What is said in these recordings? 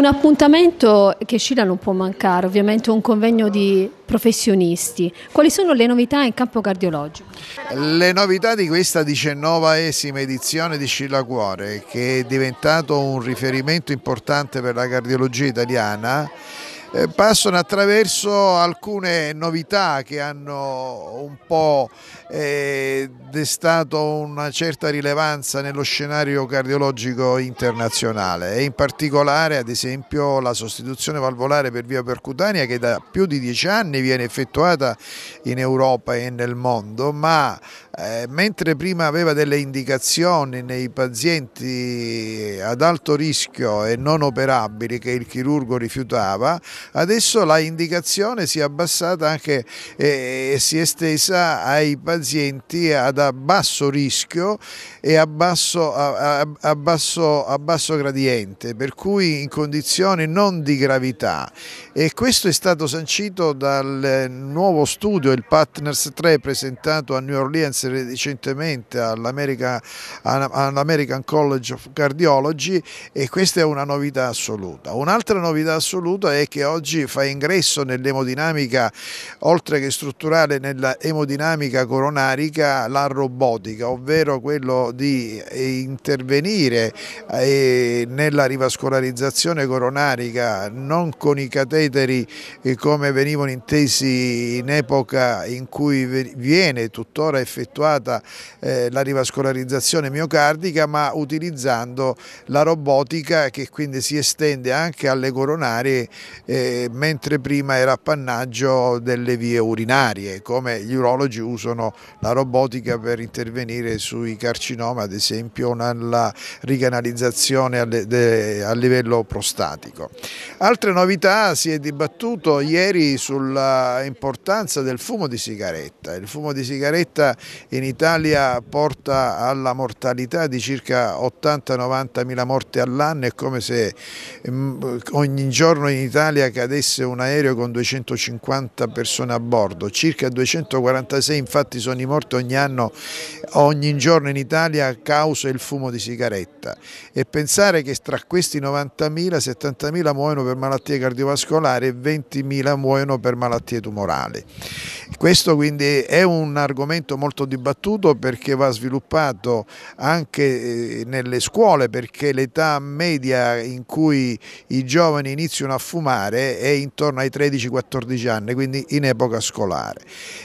Un appuntamento che Scila non può mancare, ovviamente un convegno di professionisti. Quali sono le novità in campo cardiologico? Le novità di questa diciannovesima edizione di Scila Cuore, che è diventato un riferimento importante per la cardiologia italiana, eh, passano attraverso alcune novità che hanno un po' eh, destato una certa rilevanza nello scenario cardiologico internazionale e in particolare ad esempio la sostituzione valvolare per via percutanea che da più di dieci anni viene effettuata in Europa e nel mondo ma eh, mentre prima aveva delle indicazioni nei pazienti ad alto rischio e non operabili che il chirurgo rifiutava adesso la indicazione si è abbassata anche eh, e si è estesa ai pazienti ad da basso rischio e a basso, a, a, basso, a basso gradiente, per cui in condizioni non di gravità e questo è stato sancito dal nuovo studio, il Partners 3 presentato a New Orleans recentemente all'American all College of Cardiology e questa è una novità assoluta. Un'altra novità assoluta è che oggi fa ingresso nell'emodinamica, oltre che strutturale, nella emodinamica coronarica la robotica, ovvero quello di intervenire eh, nella rivascolarizzazione coronarica non con i cateteri eh, come venivano intesi in epoca in cui viene tuttora effettuata eh, la rivascolarizzazione miocardica ma utilizzando la robotica che quindi si estende anche alle coronarie mentre prima era appannaggio delle vie urinarie come gli urologi usano la robotica per intervenire sui carcinomi, ad esempio nella ricanalizzazione a livello prostatico. Altre novità, si è dibattuto ieri sulla importanza del fumo di sigaretta. Il fumo di sigaretta in Italia porta alla mortalità di circa 80-90 mila morti all'anno, è come se mm, ogni giorno in Italia cadesse un aereo con 250 persone a bordo, circa 246 infatti sono i morti ogni anno ogni giorno in Italia a causa del fumo di sigaretta e pensare che tra questi 90.000 70.000 muoiono per malattie cardiovascolari e 20.000 muoiono per malattie tumorali. Questo quindi è un argomento molto dibattuto perché va sviluppato anche eh, nelle scuole perché l'età media in cui i giovani iniziano a fumare è intorno ai 13-14 anni, quindi in epoca scolare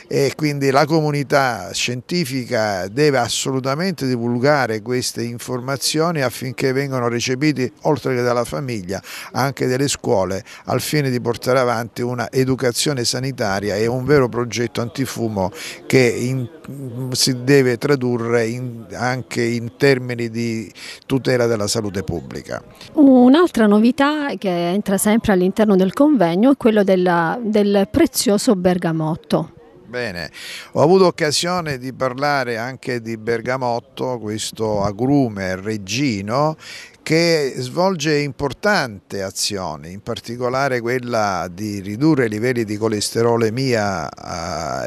e quindi la comunità scientifica scientifica deve assolutamente divulgare queste informazioni affinché vengano recepite oltre che dalla famiglia anche dalle scuole al fine di portare avanti una educazione sanitaria e un vero progetto antifumo che in, si deve tradurre in, anche in termini di tutela della salute pubblica. Un'altra novità che entra sempre all'interno del convegno è quello della, del prezioso bergamotto. Bene, ho avuto occasione di parlare anche di bergamotto, questo agrume reggino che svolge importanti azioni, in particolare quella di ridurre i livelli di colesterolemia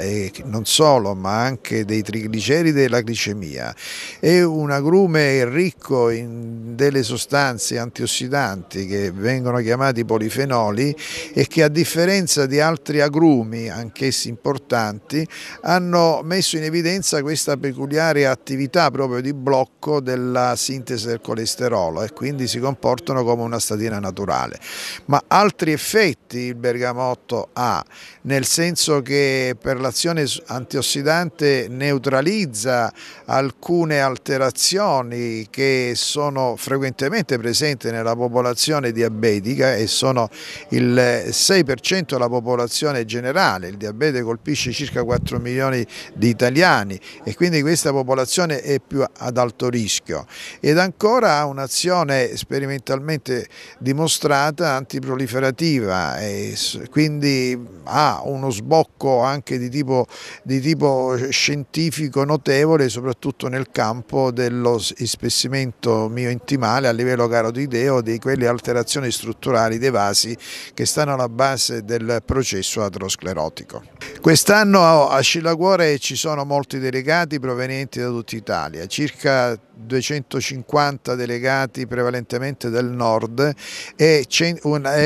eh, e non solo, ma anche dei trigliceridi e della glicemia. È un agrume ricco in delle sostanze antiossidanti che vengono chiamati polifenoli e che a differenza di altri agrumi, anch'essi importanti, hanno messo in evidenza questa peculiare attività proprio di blocco della sintesi del colesterolo quindi si comportano come una statina naturale. Ma altri effetti il bergamotto ha, nel senso che per l'azione antiossidante neutralizza alcune alterazioni che sono frequentemente presenti nella popolazione diabetica e sono il 6% della popolazione generale, il diabete colpisce circa 4 milioni di italiani e quindi questa popolazione è più ad alto rischio ed ancora ha un'azione azione sperimentalmente dimostrata antiproliferativa e quindi ha uno sbocco anche di tipo, di tipo scientifico notevole soprattutto nel campo dello spessimento miointimale a livello carotideo di quelle alterazioni strutturali dei vasi che stanno alla base del processo atrosclerotico. Quest'anno a Scillacuore ci sono molti delegati provenienti da tutta Italia, circa 250 delegati prevalentemente del nord e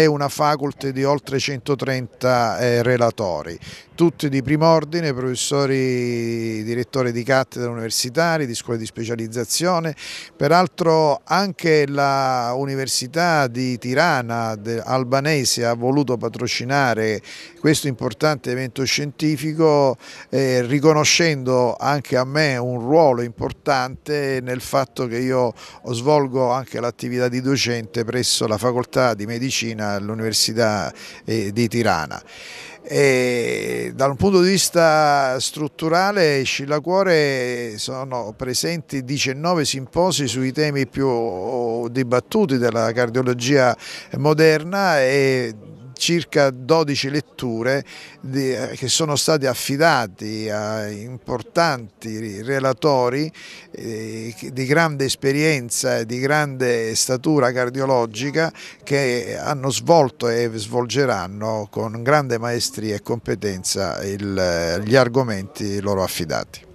una faculty di oltre 130 eh, relatori tutti di primo ordine, professori, direttori di cattedra universitari, di scuole di specializzazione, peraltro anche l'Università di Tirana albanese ha voluto patrocinare questo importante evento scientifico eh, riconoscendo anche a me un ruolo importante nel fatto che io svolgo anche l'attività di docente presso la facoltà di medicina all'Università eh, di Tirana e da un punto di vista strutturale Scillacuore sono presenti 19 simposi sui temi più dibattuti della cardiologia moderna e circa 12 letture eh, che sono state affidate a importanti relatori eh, di grande esperienza e di grande statura cardiologica che hanno svolto e svolgeranno con grande maestria e competenza gli argomenti loro affidati.